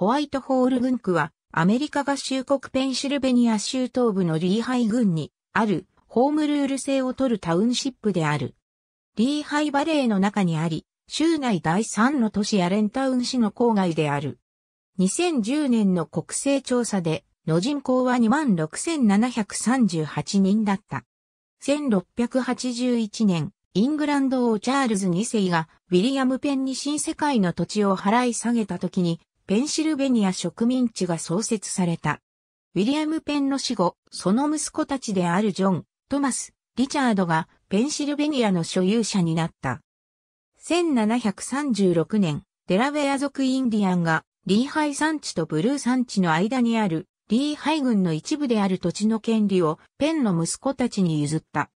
ホワイトホール軍区は、アメリカ合衆国ペンシルベニア州東部のリーハイ郡にあるホームルール制を取るタウンシップである。リーハイバレーの中にあり、州内第3の都市アレンタウン市の郊外である。2010年の国勢調査で、の人口は26,738人だった。1681年、イングランド王チャールズ2世が、ウィリアム・ペンに新世界の土地を払い下げた時に、ペンシルベニア植民地が創設された。ウィリアム・ペンの死後、その息子たちであるジョン、トマス、リチャードがペンシルベニアの所有者になった。1736年、デラウェア族インディアンがリーハイ山地とブルー山地の間にあるリーハイ軍の一部である土地の権利をペンの息子たちに譲った。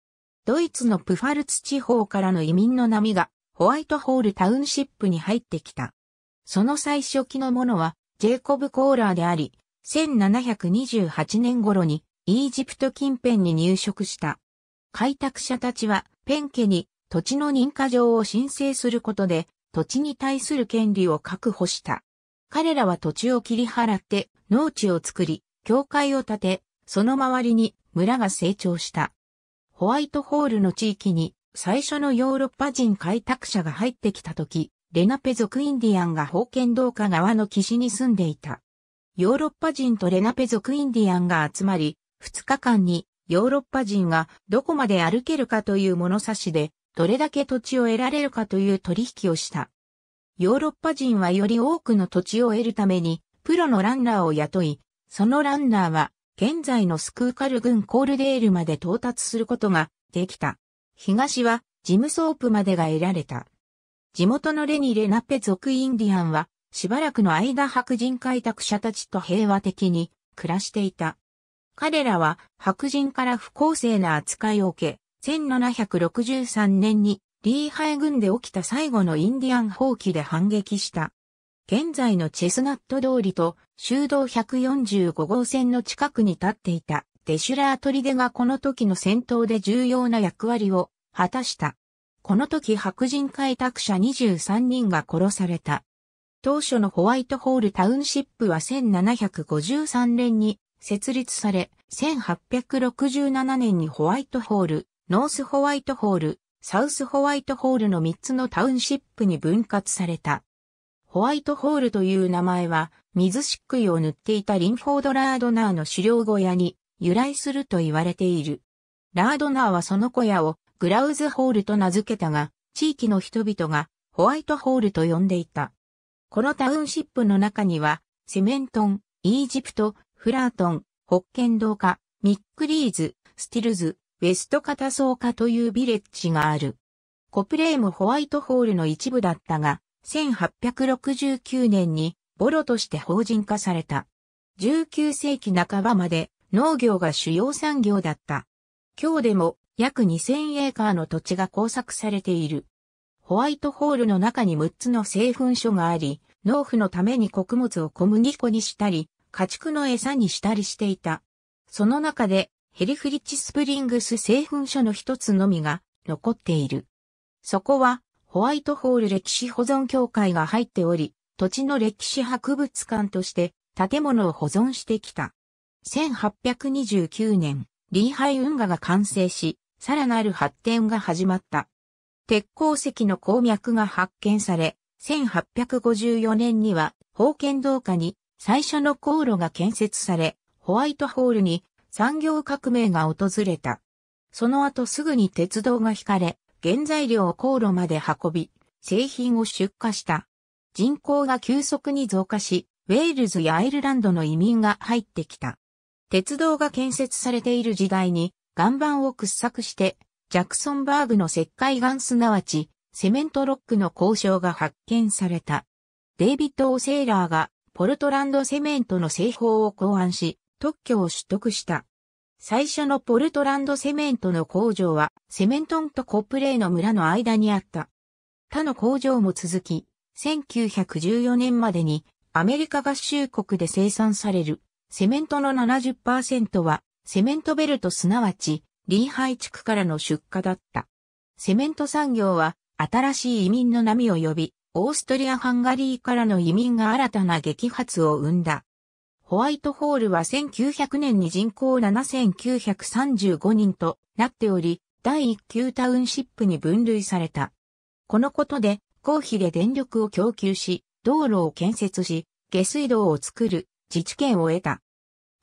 ドイツのプファルツ地方からの移民の波がホワイトホールタウンシップに入ってきた。その最初期のものは、ジェイコブ・コーラーであり、1728年頃に、イージプト近辺に入植した。開拓者たちは、ペン家に土地の認可状を申請することで、土地に対する権利を確保した。彼らは土地を切り払って農地を作り、教会を建て、その周りに村が成長した。ホワイトホールの地域に最初のヨーロッパ人開拓者が入ってきた時、レナペ族インディアンが封建同化側の岸に住んでいた。ヨーロッパ人とレナペ族インディアンが集まり、2日間にヨーロッパ人がどこまで歩けるかという物差しで、どれだけ土地を得られるかという取引をした。ヨーロッパ人はより多くの土地を得るために、プロのランナーを雇い、そのランナーは、現在のスクーカル郡コールデールまで到達することができた。東は、ジムソープまでが得られた。地元のレニ・レナペ族インディアンは、しばらくの間白人開拓者たちと平和的に暮らしていた。彼らは白人から不公正な扱いを受け、1763年にリーハイ軍で起きた最後のインディアン放棄で反撃した。現在のチェスナット通りと修道145号線の近くに立っていたデシュラートリデがこの時の戦闘で重要な役割を果たした。この時白人開拓者23人が殺された。当初のホワイトホールタウンシップは1753年に設立され、1867年にホワイトホール、ノースホワイトホール、サウスホワイトホールの3つのタウンシップに分割された。ホワイトホールという名前は、水漆喰を塗っていたリンフォード・ラードナーの狩猟小屋に由来すると言われている。ラードナーはその小屋をグラウズホールと名付けたが、地域の人々がホワイトホールと呼んでいた。このタウンシップの中には、セメントン、イージプト、フラートン、ホッケンドーカ、ミックリーズ、スティルズ、ウェストカタソーカというビレッジがある。コプレームホワイトホールの一部だったが、1869年にボロとして法人化された。19世紀半ばまで農業が主要産業だった。今日でも約2000エーカーの土地が工作されている。ホワイトホールの中に6つの製粉所があり、農夫のために穀物を小麦粉にしたり、家畜の餌にしたりしていた。その中で、ヘリフリッチスプリングス製粉所の一つのみが残っている。そこは、ホワイトホール歴史保存協会が入っており、土地の歴史博物館として建物を保存してきた。1829年、リーハイ運河が完成し、さらなる発展が始まった。鉄鉱石の鉱脈が発見され、1854年には、宝剣道下に最初の航路が建設され、ホワイトホールに産業革命が訪れた。その後すぐに鉄道が引かれ、原材料を航路まで運び、製品を出荷した。人口が急速に増加し、ウェールズやアイルランドの移民が入ってきた。鉄道が建設されている時代に、岩盤を掘削して、ジャクソンバーグの石灰岩すなわち、セメントロックの交渉が発見された。デイビッド・オセーラーが、ポルトランドセメントの製法を考案し、特許を取得した。最初のポルトランドセメントの工場は、セメントンとコプレイの村の間にあった。他の工場も続き、1914年までにアメリカ合衆国で生産されるセメントの70%はセメントベルトすなわち、リーハイ地区からの出荷だった。セメント産業は、新しい移民の波を呼び、オーストリア・ハンガリーからの移民が新たな激発を生んだ。ホワイトホールは1900年に人口7935人となっており、第1級タウンシップに分類された。このことで、公費で電力を供給し、道路を建設し、下水道を作る、自治権を得た。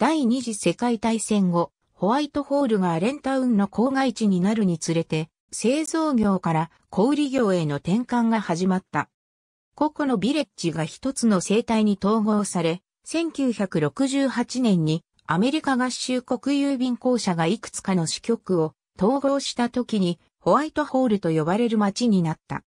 第二次世界大戦後、ホワイトホールがアレンタウンの郊外地になるにつれて、製造業から小売業への転換が始まった。個々のビレッジが一つの生態に統合され、1968年にアメリカ合衆国郵便公社がいくつかの支局を統合した時にホワイトホールと呼ばれる街になった。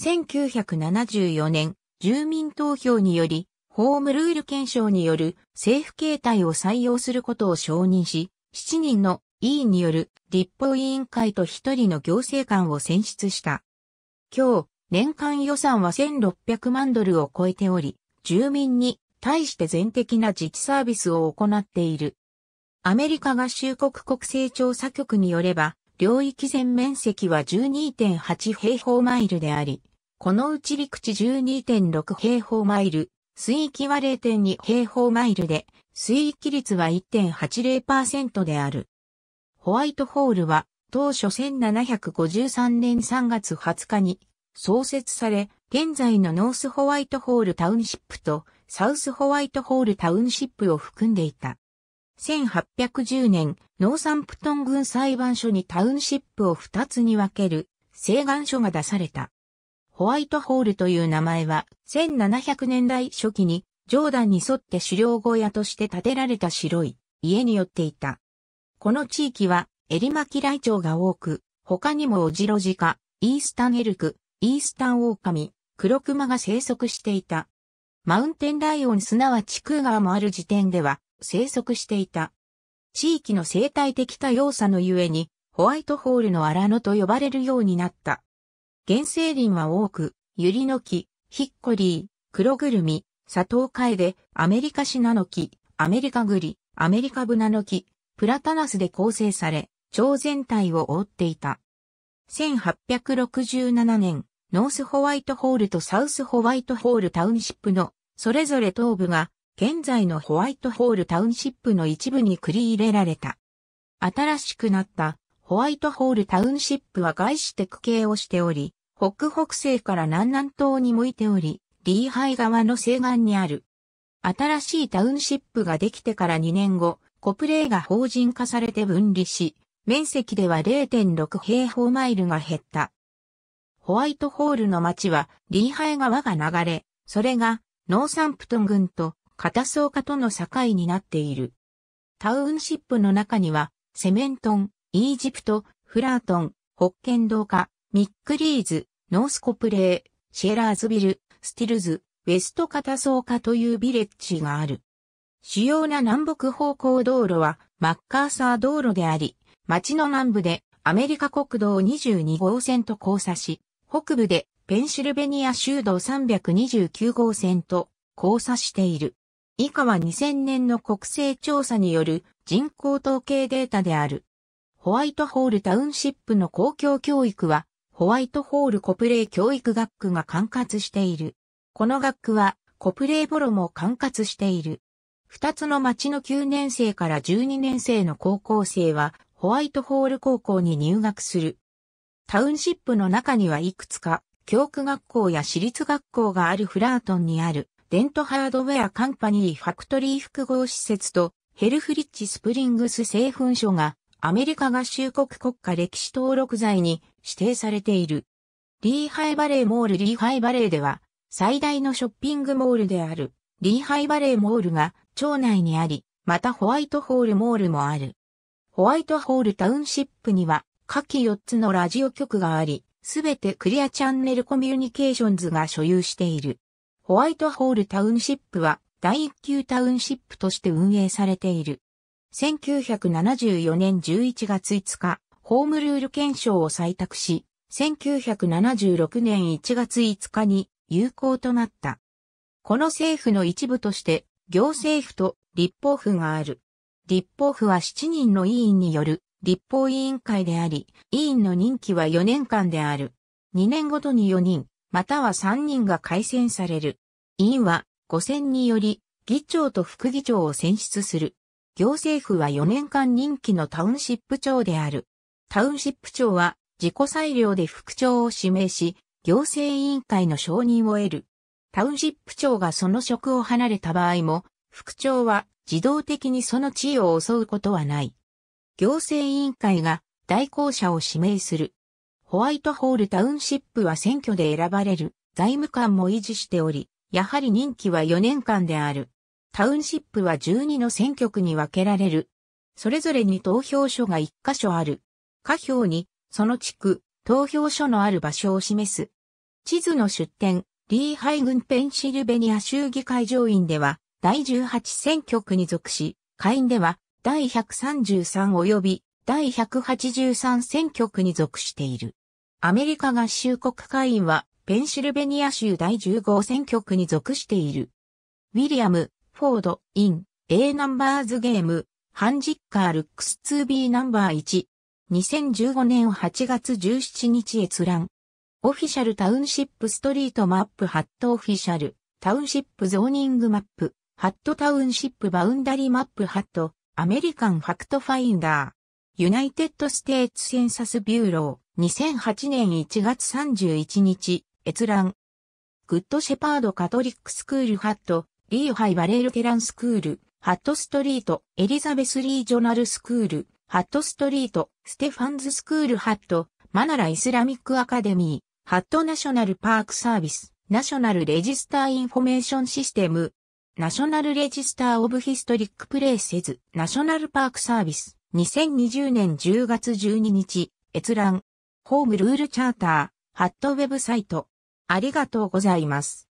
1974年、住民投票によりホームルール検証による政府形態を採用することを承認し、7人の委員による立法委員会と1人の行政官を選出した。今日、年間予算は1600万ドルを超えており、住民に対して全的な自治サービスを行っている。アメリカ合衆国国勢調査局によれば、領域全面積は12.8平方マイルであり、このうち陸地12.6平方マイル、水域は0.2平方マイルで、水域率は1.80%である。ホワイトホールは、当初1753年3月20日に創設され、現在のノースホワイトホールタウンシップとサウスホワイトホールタウンシップを含んでいた。1810年、ノーサンプトン郡裁判所にタウンシップを2つに分ける請願書が出された。ホワイトホールという名前は、1700年代初期に、ジョーダンに沿って狩猟小屋として建てられた白い家によっていた。この地域は、エリマキライチョウが多く、他にもオジロジカ、イースタンエルク、イースタンオオカミ、クロクマが生息していた。マウンテンライオンすなわちクーガーもある時点では生息していた。地域の生態的多様さのゆえに、ホワイトホールの荒野と呼ばれるようになった。原生林は多く、ユリノキ、ヒッコリー、黒ぐるみ、砂糖カエデ、アメリカシナノキ、アメリカグリ、アメリカブナノキ、プラタナスで構成され、町全体を覆っていた。1867年、ノースホワイトホールとサウスホワイトホールタウンシップの、それぞれ東部が、現在のホワイトホールタウンシップの一部に繰り入れられた。新しくなったホワイトホールタウンシップは外資テク系をしており、北北西から南南東に向いており、リーハイ側の西岸にある。新しいタウンシップができてから2年後、コプレイが法人化されて分離し、面積では0.6平方マイルが減った。ホワイトホールの町はリーハイ川が流れ、それがノーサンプトン郡と片層加との境になっている。タウンシップの中にはセメントン、イージプト、フラートン、ホッケンドーカ、ミックリーズ、ノースコプレー、シェラーズビル、スティルズ、ウェストカタソーカというビレッジがある。主要な南北方向道路はマッカーサー道路であり、町の南部でアメリカ国道22号線と交差し、北部でペンシルベニア州道329号線と交差している。以下は2000年の国勢調査による人口統計データである。ホワイトホールタウンシップの公共教育は、ホワイトホールコプレイ教育学区が管轄している。この学区は、コプレイボロも管轄している。二つの町の9年生から12年生の高校生は、ホワイトホール高校に入学する。タウンシップの中にはいくつか、教区学校や私立学校があるフラートンにある、デントハードウェアカンパニーファクトリー複合施設と、ヘルフリッチスプリングス製粉所がアメリカ合衆国国家歴史登録財に指定されている。リーハイバレーモールリーハイバレーでは、最大のショッピングモールである、リーハイバレーモールが町内にあり、またホワイトホールモールもある。ホワイトホールタウンシップには、下記4つのラジオ局があり、すべてクリアチャンネルコミュニケーションズが所有している。ホワイトホールタウンシップは、第1級タウンシップとして運営されている。1974年11月5日、ホームルール憲章を採択し、1976年1月5日に有効となった。この政府の一部として、行政府と立法府がある。立法府は7人の委員による立法委員会であり、委員の任期は4年間である。2年ごとに4人、または3人が改選される。委員は5選により、議長と副議長を選出する。行政府は4年間任期のタウンシップ長である。タウンシップ長は自己裁量で副長を指名し、行政委員会の承認を得る。タウンシップ長がその職を離れた場合も、副長は自動的にその地位を襲うことはない。行政委員会が代行者を指名する。ホワイトホールタウンシップは選挙で選ばれる財務官も維持しており、やはり任期は4年間である。タウンシップは12の選挙区に分けられる。それぞれに投票所が1箇所ある。下表に、その地区、投票所のある場所を示す。地図の出典、リーハイ郡ペンシルベニア州議会上院では、第18選挙区に属し、下院では、第133及び、第183選挙区に属している。アメリカ合衆国会員は、ペンシルベニア州第15選挙区に属している。ウィリアム・フォード、イン、A ナンバーズゲーム、ハンジッカールックス 2B ナンバー1。2015年8月17日閲覧。オフィシャルタウンシップストリートマップハットオフィシャル、タウンシップゾーニングマップ、ハットタウンシップバウンダリマップハット、アメリカンファクトファインダー。ユナイテッドステーツセンサスビューロー、2008年1月31日、閲覧。グッドシェパードカトリックスクールハット、リーハイバレールテランスクール、ハットストリート、エリザベスリージョナルスクール、ハットストリート、ステファンズスクールハット、マナライスラミックアカデミー、ハットナショナルパークサービス、ナショナルレジスターインフォメーションシステム、ナショナルレジスターオブヒストリックプレイセズ、ナショナルパークサービス、2020年10月12日、閲覧、ホームルールチャーター、ハットウェブサイト。ありがとうございます。